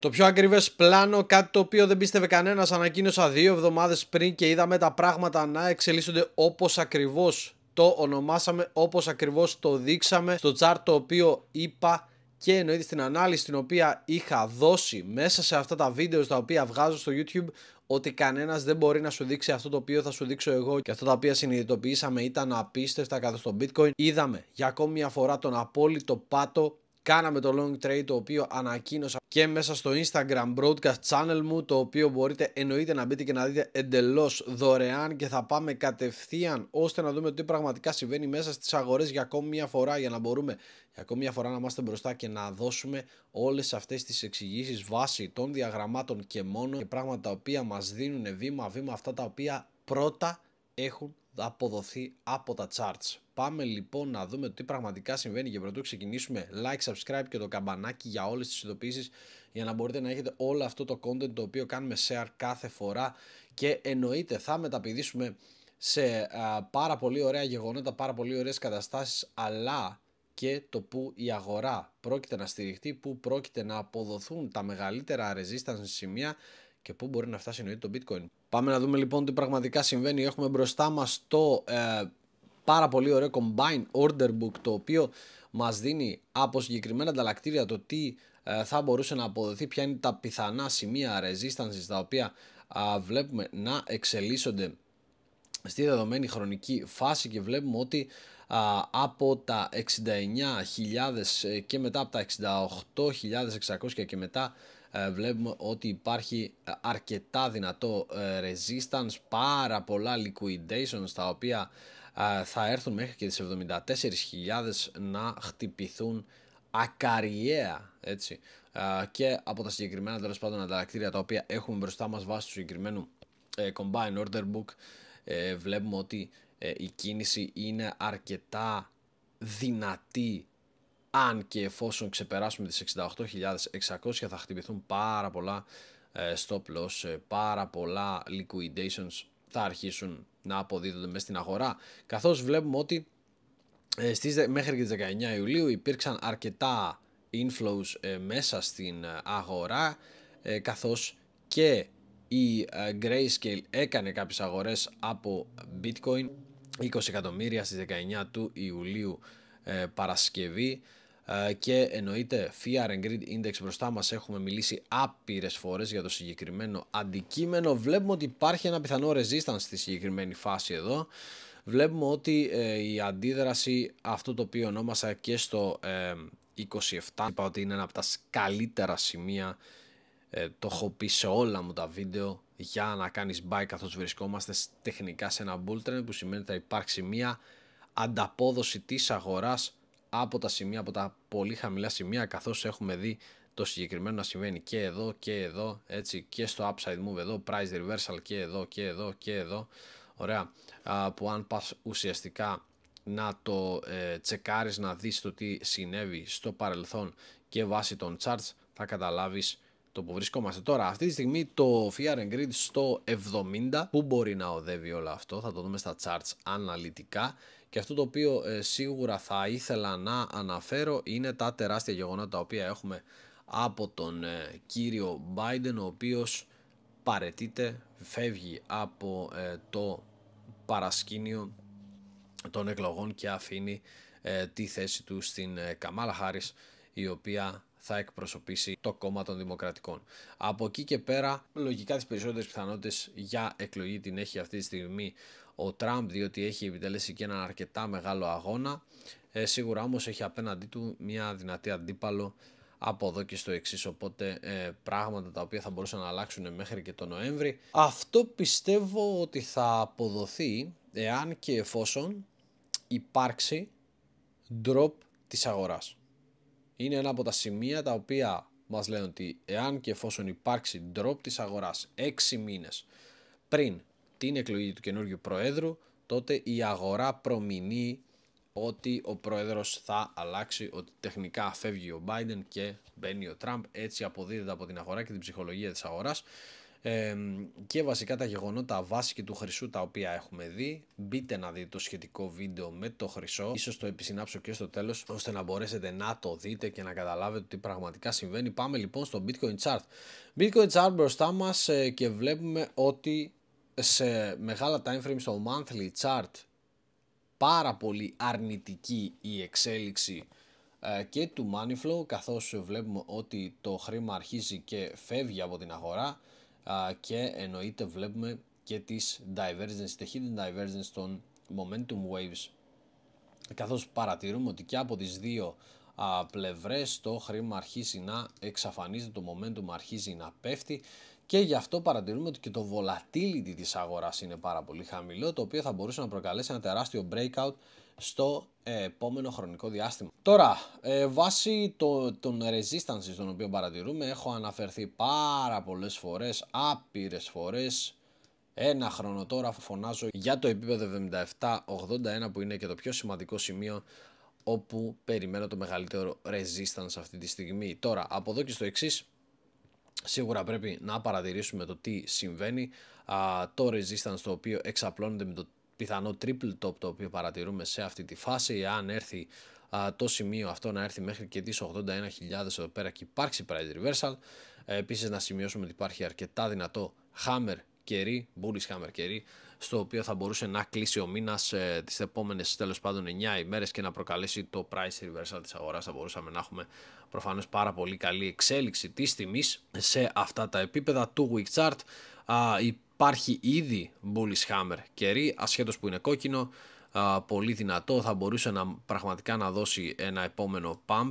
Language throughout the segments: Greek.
Το πιο ακριβές πλάνο, κάτι το οποίο δεν πίστευε κανένας, ανακοίνωσα δύο εβδομάδες πριν και είδαμε τα πράγματα να εξελίσσονται όπως ακριβώς το ονομάσαμε, όπως ακριβώς το δείξαμε στο chart το οποίο είπα και εννοείται στην ανάλυση την οποία είχα δώσει μέσα σε αυτά τα βίντεο στα οποία βγάζω στο YouTube ότι κανένας δεν μπορεί να σου δείξει αυτό το οποίο θα σου δείξω εγώ και αυτά τα οποία συνειδητοποιήσαμε ήταν απίστευτα καθώς το Bitcoin είδαμε για ακόμη μια φορά τον απόλυτο πάτο Κάναμε το long trade το οποίο ανακοίνωσα και μέσα στο Instagram broadcast channel μου το οποίο μπορείτε εννοείται να μπείτε και να δείτε εντελώς δωρεάν και θα πάμε κατευθείαν ώστε να δούμε τι πραγματικά συμβαίνει μέσα στις αγορές για ακόμη μια φορά για να μπορούμε για ακόμη μια φορά να είμαστε μπροστά και να δώσουμε όλες αυτές τις εξηγήσεις βάσει των διαγραμμάτων και μόνο και πράγματα τα οποία μας δίνουν βήμα-βήμα αυτά τα οποία πρώτα έχουν αποδοθεί από τα charts. Πάμε λοιπόν να δούμε τι πραγματικά συμβαίνει και πρωτού ξεκινήσουμε like, subscribe και το καμπανάκι για όλες τις ειδοποιήσεις για να μπορείτε να έχετε όλο αυτό το content το οποίο κάνουμε share κάθε φορά και εννοείται θα μεταπηδήσουμε σε πάρα πολύ ωραία γεγονότα, πάρα πολύ ωραίες καταστάσεις αλλά και το που η αγορά πρόκειται να στηριχτεί, που πρόκειται να αποδοθούν τα μεγαλύτερα resistance σημεία και πού μπορεί να φτάσει εννοείται το bitcoin. Πάμε να δούμε λοιπόν τι πραγματικά συμβαίνει. Έχουμε μπροστά μας το ε, πάρα πολύ ωραίο combine order book το οποίο μας δίνει από συγκεκριμένα ανταλλακτήρια το τι ε, θα μπορούσε να αποδοθεί, ποια είναι τα πιθανά σημεία resistance τα οποία βλέπουμε να εξελίσσονται στη δεδομένη χρονική φάση και βλέπουμε ότι από τα 69.000 ε, και μετά από τα 68.600 και μετά ε, βλέπουμε ότι υπάρχει ε, αρκετά δυνατό ε, resistance, πάρα πολλά liquidations τα οποία θα έρθουν μέχρι και τις 74.000 να χτυπηθούν ακαριέα έτσι και από τα συγκεκριμένα τέλος πάντων ανταλλακτήρια τα οποία έχουμε μπροστά μας βάσει του συγκεκριμένου combined order book βλέπουμε ότι η κίνηση είναι αρκετά δυνατή αν και εφόσον ξεπεράσουμε τις 68.600 θα χτυπηθούν πάρα πολλά ε, stop loss, ε, πάρα πολλά liquidations θα αρχίσουν να αποδίδονται μέσα στην αγορά καθώς βλέπουμε ότι ε, στις, μέχρι και τις 19 Ιουλίου υπήρξαν αρκετά inflows μέσα στην αγορά καθώς και η Grayscale έκανε κάποιες αγορές από bitcoin 20 εκατομμύρια στις 19 του Ιουλίου ε, Παρασκευή ε, και εννοείται Fear and Greed Index μπροστά μας έχουμε μιλήσει άπειρες φορές για το συγκεκριμένο αντικείμενο βλέπουμε ότι υπάρχει ένα πιθανό resistance στη συγκεκριμένη φάση εδώ βλέπουμε ότι ε, η αντίδραση αυτό το οποίο ονόμασα και στο 27 είπα ότι είναι ένα από τα καλύτερα σημεία το έχω πει σε όλα μου τα βίντεο για να κάνεις buy καθώς βρισκόμαστε τεχνικά σε ένα bull trend που σημαίνει ότι θα υπάρξει μια ανταπόδοση της αγοράς από τα σημεία, από τα πολύ χαμηλά σημεία καθώς έχουμε δει το συγκεκριμένο να συμβαίνει και εδώ και εδώ έτσι και στο upside move εδώ price reversal και εδώ και εδώ και εδώ ωραία που αν πας ουσιαστικά να το ε, τσεκάρεις να δεις το τι συνέβη στο παρελθόν και βάσει των charts θα καταλάβεις το που βρισκόμαστε τώρα αυτή τη στιγμή το fear and στο 70 που μπορεί να οδεύει όλο αυτό θα το δούμε στα charts αναλυτικά και αυτό το οποίο ε, σίγουρα θα ήθελα να αναφέρω είναι τα τεράστια γεγονότα τα οποία έχουμε από τον ε, κύριο Biden ο οποίος παρετείται, φεύγει από ε, το παρασκήνιο των εκλογών και αφήνει τη θέση του στην Καμάλα Χάρις η οποία θα εκπροσωπήσει το κόμμα των Δημοκρατικών. Από εκεί και πέρα, λογικά τις περισσότερες πιθανότητες για εκλογή την έχει αυτή τη στιγμή ο Τραμπ διότι έχει επιτελέσει και έναν αρκετά μεγάλο αγώνα ε, σίγουρα όμως έχει απέναντί του μια δυνατή αντίπαλο από εδώ και στο εξής. Οπότε ε, πράγματα τα οποία θα μπορούσαν να αλλάξουν μέχρι και το Νοέμβρη. Αυτό πιστεύω ότι θα αποδοθεί εάν και εφόσον υπάρξει drop της αγοράς. Είναι ένα από τα σημεία τα οποία μας λένε ότι εάν και εφόσον υπάρξει drop της αγοράς 6 μήνες πριν την εκλογή του καινούριου Προέδρου, τότε η αγορά προμηνεί ότι ο Πρόεδρος θα αλλάξει, ότι τεχνικά φεύγει ο Biden και μπαίνει ο Τραμπ. Έτσι αποδίδεται από την αγορά και την ψυχολογία της αγοράς. Ε, και βασικά τα γεγονότα βάση και του χρυσού τα οποία έχουμε δει μπείτε να δείτε το σχετικό βίντεο με το χρυσό ίσως το επισυνάψω και στο τέλος ώστε να μπορέσετε να το δείτε και να καταλάβετε τι πραγματικά συμβαίνει πάμε λοιπόν στο bitcoin chart bitcoin chart μπροστά μας ε, και βλέπουμε ότι σε μεγάλα time frame στο monthly chart πάρα πολύ αρνητική η εξέλιξη ε, και του money flow καθώς βλέπουμε ότι το χρήμα αρχίζει και φεύγει από την αγορά ε, και εννοείται βλέπουμε και τις divergence, τη hidden divergence των momentum waves καθώς παρατηρούμε ότι και από τις δύο πλευρές το χρήμα αρχίζει να εξαφανίζεται, το momentum αρχίζει να πέφτει και γι' αυτό παρατηρούμε ότι και το volatility της αγοράς είναι πάρα πολύ χαμηλό το οποίο θα μπορούσε να προκαλέσει ένα τεράστιο breakout στο ε, επόμενο χρονικό διάστημα. Τώρα, ε, βάσει το, των resistance των οποίων παρατηρούμε έχω αναφερθεί πάρα πολλές φορές, άπειρες φορές ένα χρόνο τώρα φωνάζω για το επίπεδο 77-81 που είναι και το πιο σημαντικό σημείο όπου περιμένω το μεγαλύτερο resistance αυτή τη στιγμή. Τώρα, από εδώ και στο εξής Σίγουρα πρέπει να παρατηρήσουμε το τι συμβαίνει, το resistance το οποίο εξαπλώνεται με το πιθανό triple top το οποίο παρατηρούμε σε αυτή τη φάση. Αν έρθει το σημείο αυτό να έρθει μέχρι και τις 81.000 εδώ πέρα και υπάρξει price reversal. Ε, επίσης να σημειώσουμε ότι υπάρχει αρκετά δυνατό hammer κερί, bullish hammer κερί στο οποίο θα μπορούσε να κλείσει ο μήνας ε, τις επόμενες τέλος πάντων 9 ημέρες και να προκαλέσει το price reversal της αγοράς. Θα μπορούσαμε να έχουμε προφανώς πάρα πολύ καλή εξέλιξη της τιμής σε αυτά τα επίπεδα του week chart. Α, υπάρχει ήδη bullish hammer κερί, ασχέτως που είναι κόκκινο, πολύ δυνατό, θα μπορούσε να, πραγματικά να δώσει ένα επόμενο pump.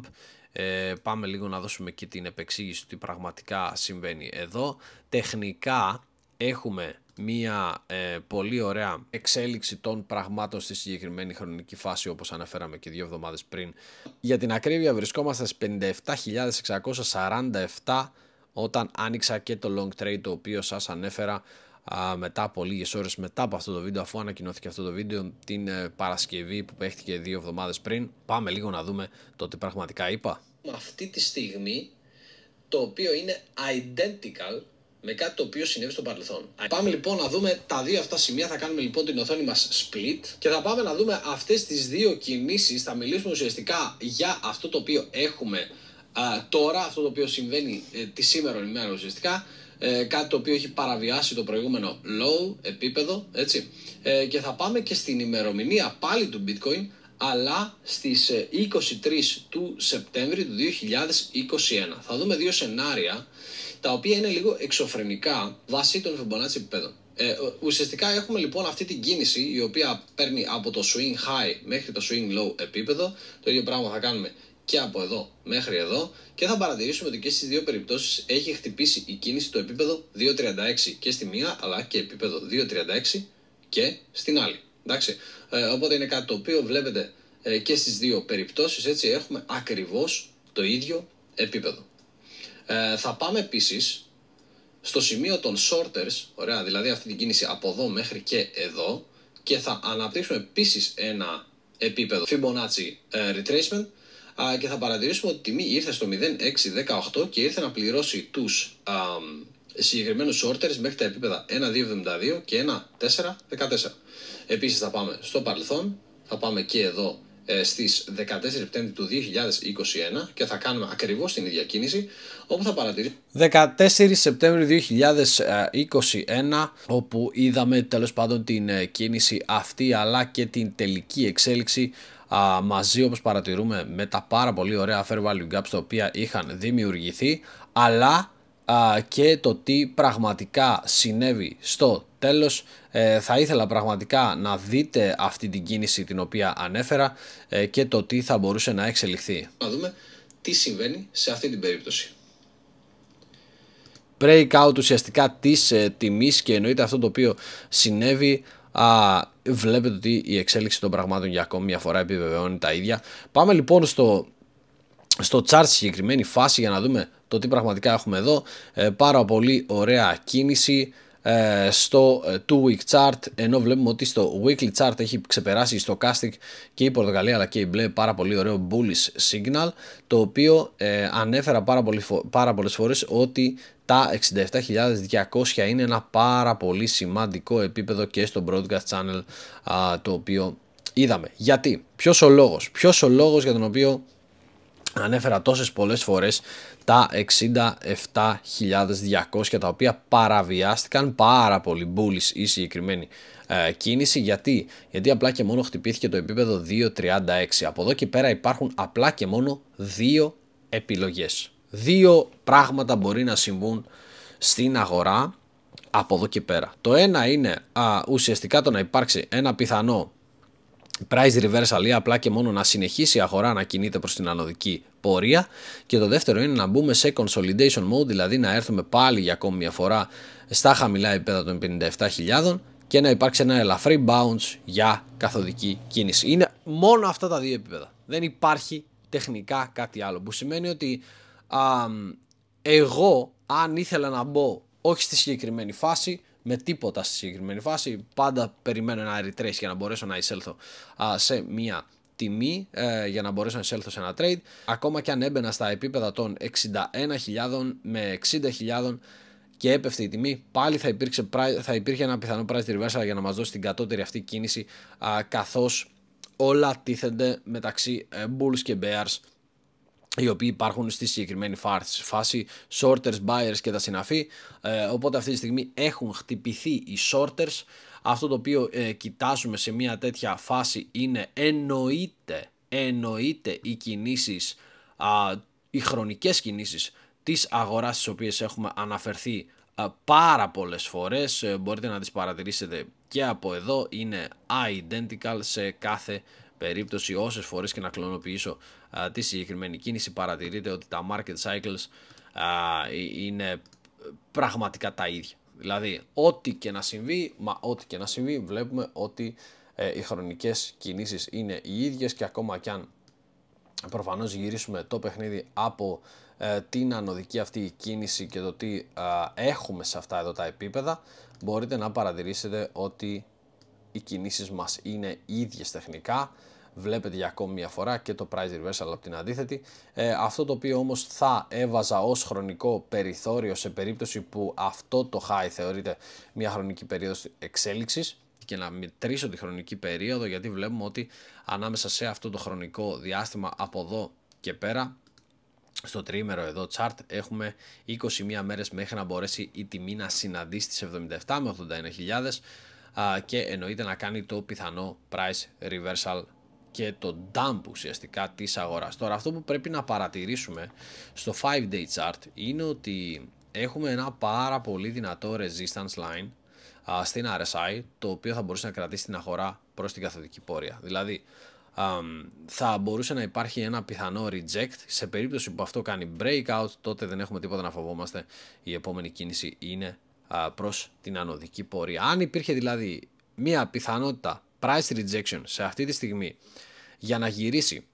Ε, πάμε λίγο να δώσουμε και την επεξήγηση του τι πραγματικά συμβαίνει εδώ. Τεχνικά έχουμε μία ε, πολύ ωραία εξέλιξη των πραγμάτων στη συγκεκριμένη χρονική φάση όπως αναφέραμε και δύο εβδομάδες πριν. Για την ακρίβεια βρισκόμαστε στις 57.647 όταν άνοιξα και το long trade το οποίο σας ανέφερα α, μετά από λίγες ώρες μετά από αυτό το βίντεο αφού ανακοινώθηκε αυτό το βίντεο την ε, Παρασκευή που παίχτηκε δύο εβδομάδες πριν. Πάμε λίγο να δούμε το τι πραγματικά είπα. Αυτή τη στιγμή το οποίο είναι identical με κάτι το οποίο συνέβη στο παρελθόν. Πάμε λοιπόν να δούμε τα δύο αυτά σημεία. Θα κάνουμε λοιπόν την οθόνη μας split και θα πάμε να δούμε αυτές τις δύο κινήσεις. Θα μιλήσουμε ουσιαστικά για αυτό το οποίο έχουμε τώρα, αυτό το οποίο συμβαίνει ε, τη σήμερα ημέρα ουσιαστικά. Ε, κάτι το οποίο έχει παραβιάσει το προηγούμενο low επίπεδο, έτσι. Ε, και θα πάμε και στην ημερομηνία πάλι του bitcoin, αλλά στις 23 ε, του Σεπτέμβρη του 2021. Θα δούμε δύο σενάρια τα οποία είναι λίγο εξωφρενικά βάσει των Fibonacci επιπέδων. Ε, ουσιαστικά έχουμε λοιπόν αυτή την κίνηση η οποία παίρνει από το swing high μέχρι το swing low επίπεδο. Το ίδιο πράγμα θα κάνουμε και από εδώ μέχρι εδώ και θα παρατηρήσουμε ότι και στις δύο περιπτώσεις έχει χτυπήσει η κίνηση το επίπεδο 2.36 και στη μία αλλά και επίπεδο 2.36 και στην άλλη. Εντάξει. Ε, οπότε είναι κάτι το οποίο βλέπετε ε, και στις δύο περιπτώσεις έτσι έχουμε ακριβώς το ίδιο επίπεδο. Ε, θα πάμε επίσης στο σημείο των shorters, ωραία, δηλαδή αυτή την κίνηση από εδώ μέχρι και εδώ και θα αναπτύξουμε επίσης ένα επίπεδο Fibonacci ε, retracement και θα παρατηρήσουμε ότι η τιμή ήρθε στο 0,618 και ήρθε να πληρώσει τους συγκεκριμένου συγκεκριμένους shorters μέχρι τα επίπεδα 1,272 και 1,414. Επίσης θα πάμε στο παρελθόν, θα πάμε και εδώ ε, στις 14 Σεπτέμβρη του 2021 και θα κάνουμε ακριβώς την ίδια κίνηση όπου θα παρατηρήσουμε 14 Σεπτέμβρη 2021 όπου είδαμε τέλος πάντων την ε, κίνηση αυτή αλλά και την τελική εξέλιξη μαζί όπως παρατηρούμε με τα πάρα πολύ ωραία fair value gaps τα οποία είχαν δημιουργηθεί αλλά και το τι πραγματικά συνέβη στο τέλος ε, θα ήθελα πραγματικά να δείτε αυτή την κίνηση την οποία ανέφερα ε, και το τι θα μπορούσε να εξελιχθεί. Να δούμε τι συμβαίνει σε αυτή την περίπτωση. Breakout ουσιαστικά της ε, τιμής και εννοείται αυτό το οποίο συνέβη βλέπετε ότι η εξέλιξη των πραγμάτων για ακόμη μια φορά επιβεβαιώνει τα ίδια. Πάμε λοιπόν στο στο chart συγκεκριμένη φάση για να δούμε το τι πραγματικά έχουμε εδώ ε, πάρα πολύ ωραία κίνηση ε, στο 2 ε, week chart ενώ βλέπουμε ότι στο weekly chart έχει ξεπεράσει στο casting και η Πορτογαλία αλλά και η μπλε πάρα πολύ ωραίο bullish signal το οποίο ε, ανέφερα πάρα, πολύ, πάρα πολλές φορές ότι τα 67.200 είναι ένα πάρα πολύ σημαντικό επίπεδο και στο broadcast channel το οποίο είδαμε. Γιατί, ποιος ο λόγος, ποιος ο λόγος για τον οποίο ανέφερα τόσες πολλές φορές τα 67.200 τα οποία παραβιάστηκαν πάρα πολύ μπούλης η συγκεκριμένη ε, κίνηση γιατί, γιατί απλά και μόνο χτυπήθηκε το επίπεδο 2.36 από εδώ και πέρα υπάρχουν απλά και μόνο δύο επιλογές δύο πράγματα μπορεί να συμβούν στην αγορά από εδώ και πέρα το ένα είναι α, ουσιαστικά το να υπάρξει ένα πιθανό price reversal ή απλά και μόνο να συνεχίσει η αγορά να κινείται προς την ανωδική πορεία και το δεύτερο είναι να μπούμε σε consolidation mode δηλαδή να έρθουμε πάλι για ακόμη μια φορά στα χαμηλά επίπεδα των 57.000 και να υπάρξει ένα ελαφρύ bounce για καθοδική κίνηση. Είναι μόνο αυτά τα δύο επίπεδα. Δεν υπάρχει τεχνικά κάτι άλλο που σημαίνει ότι εγώ αν ήθελα να μπω όχι στη συγκεκριμένη φάση με τίποτα στη συγκεκριμένη φάση. Πάντα περιμένω ένα retrace για να μπορέσω να εισέλθω σε μια τιμή ε, για να μπορέσω να εισέλθω σε ένα trade. Ακόμα και αν έμπαινα στα επίπεδα των 61.000 με 60.000 και έπεφτε η τιμή, πάλι θα, θα υπήρχε ένα πιθανό price reversal για να μας δώσει την κατώτερη αυτή κίνηση α, καθώς όλα τίθενται μεταξύ ε, bulls και bears οι οποίοι υπάρχουν στη συγκεκριμένη φάση, shorters, buyers και τα συναφή. Ε, οπότε αυτή τη στιγμή έχουν χτυπηθεί οι shorters. Αυτό το οποίο ε, κοιτάζουμε σε μια τέτοια φάση είναι εννοείται, εννοείται οι κινήσεις, α, οι χρονικές κινήσεις της αγοράς στις οποίες έχουμε αναφερθεί α, ε, πάρα πολλές φορές. Ε, μπορείτε να τις παρατηρήσετε και από εδώ, είναι identical σε κάθε περίπτωση όσες φορές και να κλωνοποιήσω τη συγκεκριμένη κίνηση παρατηρείτε ότι τα market cycles ε, είναι πραγματικά τα ίδια. Δηλαδή ό,τι και να συμβεί, μα ό,τι και να συμβεί βλέπουμε ότι ε, οι χρονικές κινήσεις είναι οι ίδιες και ακόμα κι αν προφανώς γυρίσουμε το παιχνίδι από ε, την ανωδική αυτή κίνηση και το τι έχουμε σε αυτά εδώ τα επίπεδα μπορείτε να παρατηρήσετε ότι οι κινήσεις μας είναι ίδιες τεχνικά. Βλέπετε για ακόμη μια φορά και το price reversal από την αντίθετη. Ε, αυτό το οποίο όμως θα έβαζα ως χρονικό περιθώριο σε περίπτωση που αυτό το high θεωρείται μια χρονική περίοδος εξέλιξης και να μετρήσω τη χρονική περίοδο γιατί βλέπουμε ότι ανάμεσα σε αυτό το χρονικό διάστημα από εδώ και πέρα στο τρίμερο εδώ chart έχουμε 21 μέρες μέχρι να μπορέσει η τιμή να συναντήσει τις 77 με 81.000 και εννοείται να κάνει το πιθανό price reversal και το dump ουσιαστικά της αγοράς. Τώρα αυτό που πρέπει να παρατηρήσουμε στο 5 day chart είναι ότι έχουμε ένα πάρα πολύ δυνατό resistance line στην RSI το οποίο θα μπορούσε να κρατήσει την αγορά προς την καθοδική πόρεια. Δηλαδή θα μπορούσε να υπάρχει ένα πιθανό reject σε περίπτωση που αυτό κάνει breakout τότε δεν έχουμε τίποτα να φοβόμαστε η επόμενη κίνηση είναι προς την ανωδική πορεία. Αν υπήρχε δηλαδή μία πιθανότητα price rejection σε αυτή τη στιγμή για να γυρίσει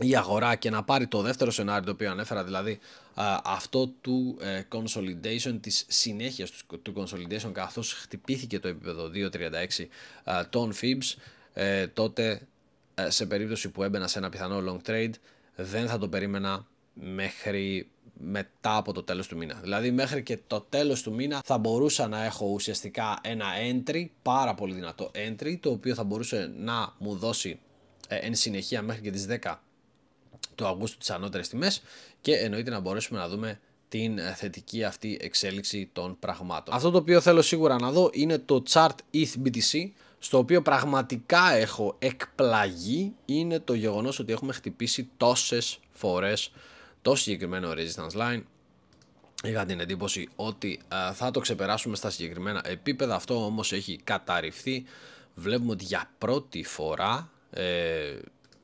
η αγορά και να πάρει το δεύτερο σενάριο το οποίο ανέφερα δηλαδή αυτό του ε, consolidation της συνέχειας του consolidation καθώς χτυπήθηκε το επίπεδο 2.36 των FIBS ε, τότε ε, σε περίπτωση που έμπαινα σε ένα πιθανό long trade δεν θα το περίμενα μέχρι μετά από το τέλος του μήνα. Δηλαδή μέχρι και το τέλος του μήνα θα μπορούσα να έχω ουσιαστικά ένα entry, πάρα πολύ δυνατό entry, το οποίο θα μπορούσε να μου δώσει ε, εν συνεχεία μέχρι και τις 10 του Αυγούστου τις ανώτερες τιμές και εννοείται να μπορέσουμε να δούμε την ε, θετική αυτή εξέλιξη των πραγμάτων. Αυτό το οποίο θέλω σίγουρα να δω είναι το chart ETH BTC στο οποίο πραγματικά έχω εκπλαγεί είναι το γεγονός ότι έχουμε χτυπήσει τόσες φορές το συγκεκριμένο resistance line Είχα την εντύπωση ότι θα το ξεπεράσουμε στα συγκεκριμένα επίπεδα. Αυτό όμως έχει καταρριφθεί. Βλέπουμε ότι για πρώτη φορά ε,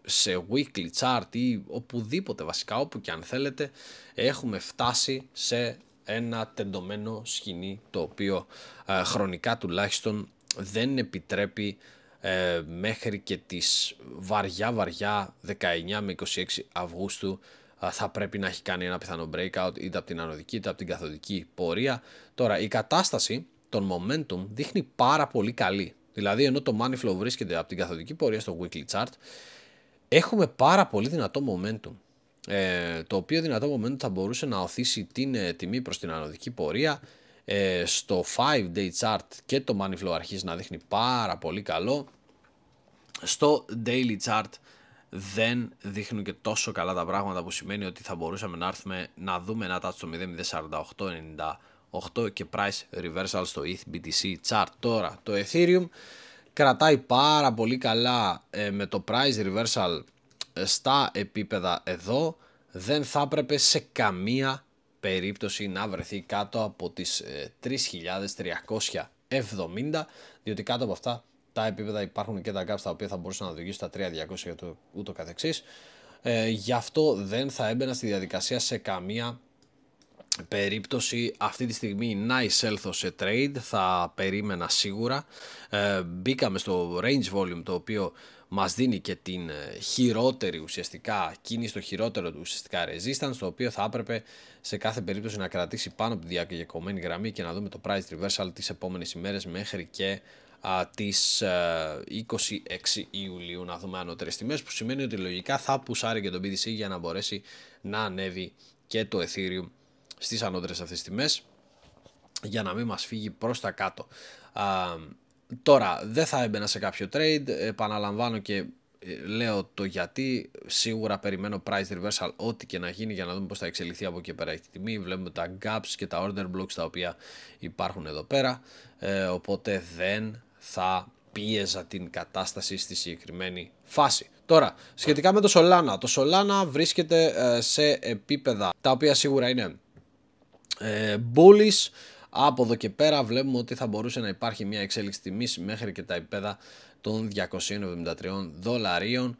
σε weekly chart ή οπουδήποτε βασικά, όπου και αν θέλετε, έχουμε φτάσει σε ένα τεντωμένο σκηνή το οποίο χρονικά τουλάχιστον δεν επιτρέπει ε, μέχρι και τις βαριά βαριά 19 με 26 Αυγούστου θα πρέπει να έχει κάνει ένα πιθανό breakout είτε από την ανωδική είτε από την καθοδική πορεία. Τώρα η κατάσταση των momentum δείχνει πάρα πολύ καλή. Δηλαδή ενώ το money flow βρίσκεται από την καθοδική πορεία στο weekly chart έχουμε πάρα πολύ δυνατό momentum. Ε, το οποίο δυνατό momentum θα μπορούσε να οθήσει την ε, τιμή προς την ανωδική πορεία ε, στο 5 day chart και το money flow αρχίζει να δείχνει πάρα πολύ καλό στο daily chart δεν δείχνουν και τόσο καλά τα πράγματα που σημαίνει ότι θα μπορούσαμε να έρθουμε να δούμε ένα touch στο 0.048.98 και price reversal στο ETH BTC chart. Τώρα το Ethereum κρατάει πάρα πολύ καλά ε, με το price reversal ε, στα επίπεδα εδώ δεν θα έπρεπε σε καμία περίπτωση να βρεθεί κάτω από τις 3.370 ε, διότι κάτω από αυτά τα επίπεδα υπάρχουν και τα gaps τα οποία θα μπορούσαν να οδηγήσουν στα 3.200 και το ούτω καθεξής. Ε, γι' αυτό δεν θα έμπαινα στη διαδικασία σε καμία περίπτωση αυτή τη στιγμή να εισέλθω σε trade θα περίμενα σίγουρα ε, μπήκαμε στο range volume το οποίο μας δίνει και την ε, χειρότερη ουσιαστικά κίνηση, το χειρότερο του ουσιαστικά resistance το οποίο θα έπρεπε σε κάθε περίπτωση να κρατήσει πάνω από τη διακεκομένη γραμμή και να δούμε το price reversal τις επόμενες ημέρες μέχρι και α, της 26 ε, Ιουλίου να δούμε ανώτερες τιμές που σημαίνει ότι λογικά θα πουσάρει και το BTC για να μπορέσει να ανέβει και το Ethereum στις ανώτερες αυτές τιμές για να μην μας φύγει προς τα κάτω. τώρα δεν θα έμπαινα σε κάποιο trade, επαναλαμβάνω και ε, λέω το γιατί σίγουρα περιμένω price reversal ό,τι και να γίνει για να δούμε πώς θα εξελιχθεί από εκεί πέρα η τιμή βλέπουμε τα gaps και τα order blocks τα οποία υπάρχουν εδώ πέρα ε, οπότε δεν θα πίεζα την κατάσταση στη συγκεκριμένη φάση. Τώρα, σχετικά με το Solana. Το Solana βρίσκεται ε, σε επίπεδα τα οποία σίγουρα είναι ε, bullish. Από εδώ και πέρα βλέπουμε ότι θα μπορούσε να υπάρχει μια εξέλιξη τιμής μέχρι και τα επίπεδα των 273 δολαρίων.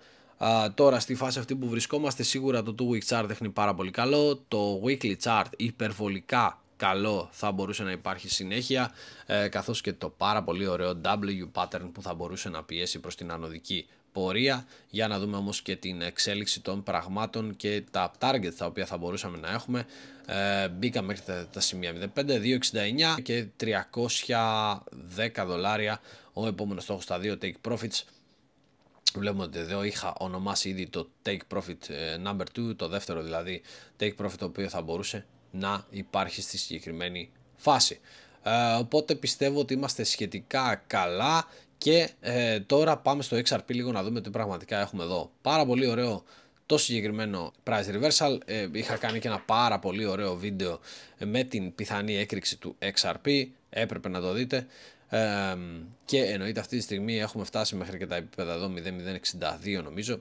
τώρα στη φάση αυτή που βρισκόμαστε σίγουρα το 2 week chart δείχνει πάρα πολύ καλό. Το weekly chart υπερβολικά καλό θα μπορούσε να υπάρχει συνέχεια ε, καθώς και το πάρα πολύ ωραίο W pattern που θα μπορούσε να πιέσει προς την ανωδική πορεία για να δούμε όμως και την εξέλιξη των πραγμάτων και τα target τα οποία θα μπορούσαμε να έχουμε ε, μπήκα μέχρι τα, σημεία 05, 269 και 310 δολάρια ο επόμενος στόχος στα δύο take profits Βλέπουμε ότι εδώ είχα ονομάσει ήδη το take profit ε, number 2, το δεύτερο δηλαδή take profit το οποίο θα μπορούσε να υπάρχει στη συγκεκριμένη φάση. Ε, οπότε πιστεύω ότι είμαστε σχετικά καλά και ε, τώρα πάμε στο XRP λίγο να δούμε τι πραγματικά έχουμε εδώ. Πάρα πολύ ωραίο το συγκεκριμένο price reversal. Ε, είχα κάνει και ένα πάρα πολύ ωραίο βίντεο με την πιθανή έκρηξη του XRP. Έπρεπε να το δείτε. Ε, και εννοείται αυτή τη στιγμή έχουμε φτάσει μέχρι και τα επίπεδα εδώ 0,062 νομίζω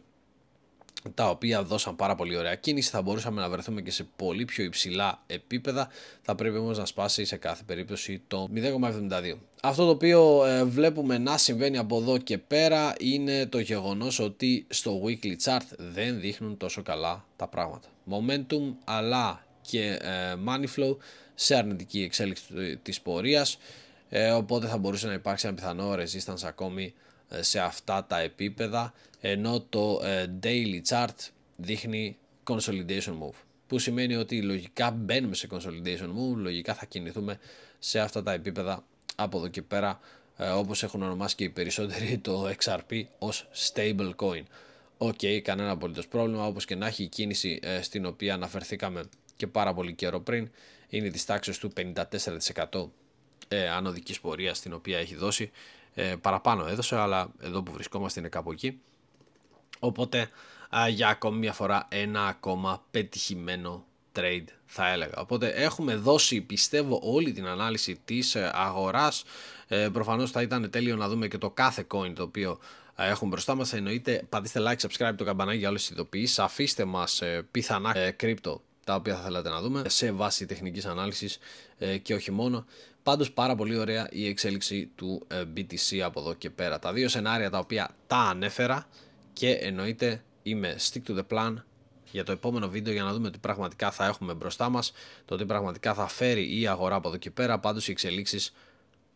τα οποία δώσαν πάρα πολύ ωραία κίνηση, θα μπορούσαμε να βρεθούμε και σε πολύ πιο υψηλά επίπεδα, θα πρέπει όμως να σπάσει σε κάθε περίπτωση το 0,72. Αυτό το οποίο ε, βλέπουμε να συμβαίνει από εδώ και πέρα είναι το γεγονός ότι στο weekly chart δεν δείχνουν τόσο καλά τα πράγματα. Momentum αλλά και ε, money flow σε αρνητική εξέλιξη ε, της πορείας, οπότε θα μπορούσε να υπάρξει ένα πιθανό resistance ακόμη ε, σε αυτά τα επίπεδα ενώ το ε, daily chart δείχνει consolidation move που σημαίνει ότι λογικά μπαίνουμε σε consolidation move, λογικά θα κινηθούμε σε αυτά τα επίπεδα από εδώ και πέρα ε, όπως έχουν ονομάσει και οι περισσότεροι το XRP ως stable coin. Οκ, okay, κανένα απολύτως πρόβλημα, όπως και να έχει η κίνηση στην οποία αναφερθήκαμε και πάρα πολύ καιρό πριν, είναι της τάξης του 54% ε, ανωδικής πορείας την οποία έχει δώσει ε, παραπάνω έδωσε, αλλά εδώ που βρισκόμαστε είναι κάπου εκεί. Οπότε α, για ακόμη μια φορά ένα ακόμα πετυχημένο trade θα έλεγα. Οπότε έχουμε δώσει πιστεύω όλη την ανάλυση της ε, αγοράς. Ε, προφανώς θα ήταν τέλειο να δούμε και το κάθε coin το οποίο έχουμε μπροστά μας. Εννοείται πατήστε like, subscribe το καμπανάκι για όλες τις ειδοποιήσεις. Αφήστε μας ε, πιθανά ε, τα οποία θα θέλατε να δούμε σε βάση τεχνικής ανάλυσης ε, και όχι μόνο. Πάντως πάρα πολύ ωραία η εξέλιξη του BTC ε, από εδώ και πέρα. Τα δύο σενάρια τα οποία τα ανέφερα και εννοείται είμαι stick to the plan για το επόμενο βίντεο για να δούμε τι πραγματικά θα έχουμε μπροστά μας, το τι πραγματικά θα φέρει η αγορά από εδώ και πέρα, πάντως οι εξελίξεις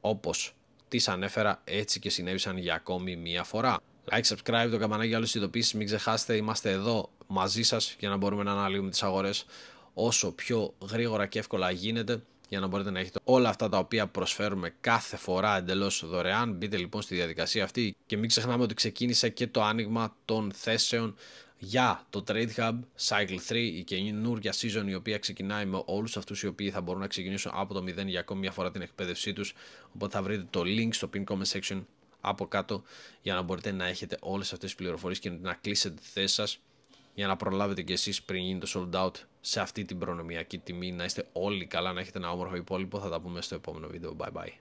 όπως τις ανέφερα έτσι και συνέβησαν για ακόμη μία φορά. Like, subscribe, το καμπανάκι για όλες τις ειδοποίησεις, μην ξεχάσετε, είμαστε εδώ μαζί σας για να μπορούμε να αναλύουμε τις αγορές όσο πιο γρήγορα και εύκολα γίνεται για να μπορείτε να έχετε όλα αυτά τα οποία προσφέρουμε κάθε φορά εντελώς δωρεάν. Μπείτε λοιπόν στη διαδικασία αυτή και μην ξεχνάμε ότι ξεκίνησε και το άνοιγμα των θέσεων για το Trade Hub Cycle 3, η καινούργια season η οποία ξεκινάει με όλους αυτούς οι οποίοι θα μπορούν να ξεκινήσουν από το 0 για ακόμη μια φορά την εκπαίδευσή τους. Οπότε θα βρείτε το link στο pin comment section από κάτω για να μπορείτε να έχετε όλες αυτές τις πληροφορίες και να κλείσετε τη θέση σας για να προλάβετε κι εσείς πριν γίνει το sold out σε αυτή την προνομιακή τιμή. Να είστε όλοι καλά, να έχετε ένα όμορφο υπόλοιπο. Θα τα πούμε στο επόμενο βίντεο. Bye bye.